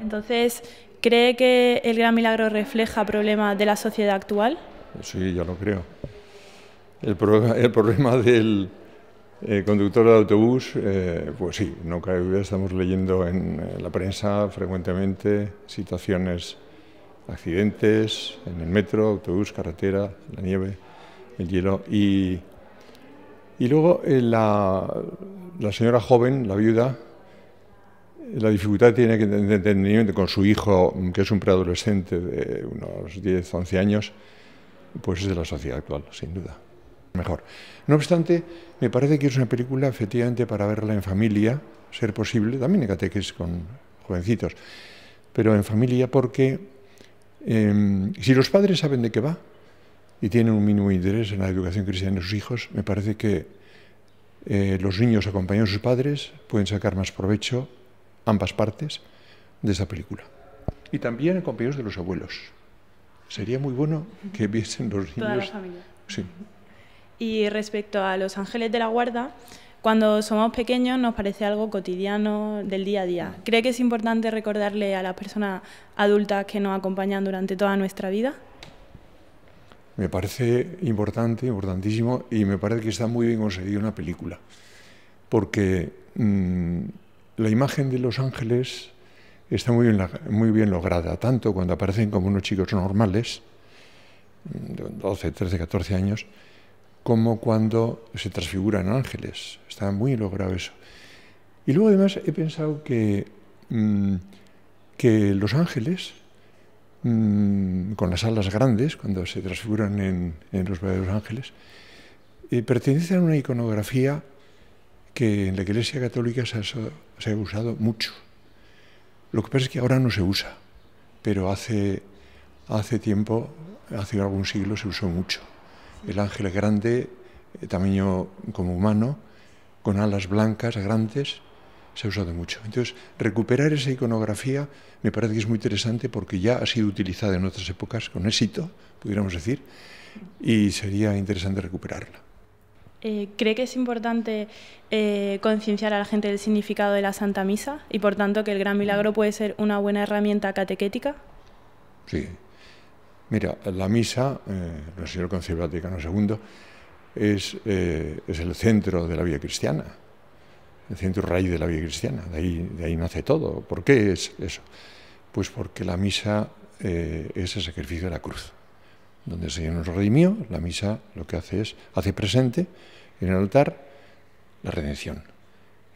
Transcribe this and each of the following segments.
Entonces, ¿cree que el gran milagro refleja problemas de la sociedad actual? Sí, yo lo creo. El, problema del eh, conductor de autobús, eh, pues sí, no cabe duda, estamos leyendo en la prensa frecuentemente situaciones, accidentes en el metro, autobús, carretera, la nieve, el hielo. Y, luego eh, la señora joven, la viuda, la dificultad tiene que tener entendimiento con su hijo, que es un preadolescente de unos 10, 11 años, pues es de la sociedad actual, sin duda. Mejor. No obstante, me parece que es una película efectivamente para verla en familia, ser posible, también en cateques con jovencitos, pero en familia porque em, si los padres saben de qué va y tienen un mínimo interés en la educación cristiana de sus hijos, me parece que eh, los niños acompañados de sus padres pueden sacar más provecho ambas partes de esa película. Y también en compañeros de los abuelos. Sería muy bueno que viesen los niños. la familia. Y respecto a los ángeles de la guarda, cuando somos pequeños nos parece algo cotidiano del día a día. ¿Cree que es importante recordarle a las personas adultas que nos acompañan durante toda nuestra vida? Me parece importante, importantísimo, y me parece que está muy bien conseguida una película, porque mm, la imagen de los ángeles está muy bien, lograda, tanto cuando aparecen como unos chicos normales, de 12, 13, 14 años, como cuando se transfiguran ángeles. Está muy logrado eso. Y luego además he pensado que, mm, que los ángeles, mm, con las alas grandes, cuando se transfiguran en, los verdaderos ángeles, eh, pertenecen a una iconografía que en la Iglesia Católica se ha, usado mucho. Lo que pasa es que ahora no se usa, pero hace, hace tiempo, hace algún siglo se usó mucho. El ángel grande, eh, tamaño como humano, con alas blancas grandes, se ha usado mucho. Entonces, recuperar esa iconografía me parece que es muy interesante porque ya ha sido utilizada en otras épocas con éxito, pudiéramos decir, y sería interesante recuperarla. Eh, ¿cree que es importante eh, concienciar a la gente del significado de la Santa Misa y por tanto que el Gran Milagro puede ser una buena herramienta catequética? Sí. Mira, la misa, el eh, Señor Concilio Vaticano II, es, el centro de la vida cristiana, el centro raíz de la vida cristiana, de ahí nace todo. ¿Por qué es eso? Pues porque la misa es el sacrificio de la cruz donde el Señor nos redimió, la misa lo que hace es, hace presente en el altar la redención.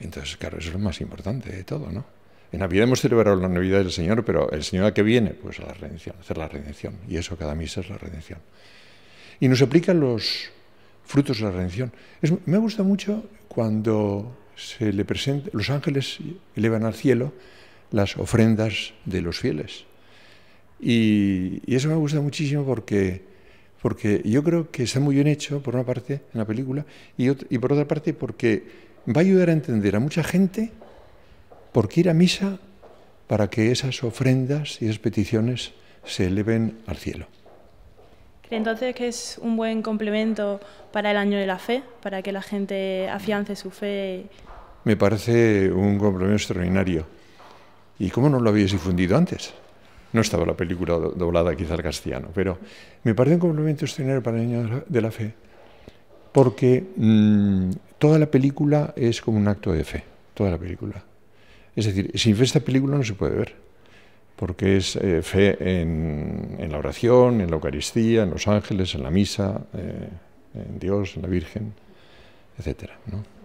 Entonces, claro, eso es lo más importante de todo, ¿no? En Navidad hemos celebrado la Navidad del Señor, pero ¿el Señor a qué viene? Pues a la redención, hacer la redención. Y eso cada misa es la redención. Y nos aplica los frutos de la redención. me gusta mucho cuando se le presenta, los ángeles elevan al cielo las ofrendas de los fieles. Y, eso me gusta muchísimo porque, yo creo que está muy bien hecho, por una parte, en la película, y, por otra parte porque va a ayudar a entender a mucha gente por qué ir a misa para que esas ofrendas y esas peticiones se eleven al cielo. ¿Cree entonces que es un buen complemento para el año de la fe, para que la gente afiance su fe? Me parece un complemento extraordinario. ¿Y cómo no lo habéis difundido antes? No estaba la película doblada quizá al castellano, pero me parece un complemento extraordinario para el año de la fe, porque mm, toda la película es como un acto de fe, toda la película. Es decir, sin fe esta película no se puede ver, porque es eh, fe en, la oración, en la Eucaristía, en los ángeles, en la misa, eh, en Dios, en la Virgen, etc. ¿no?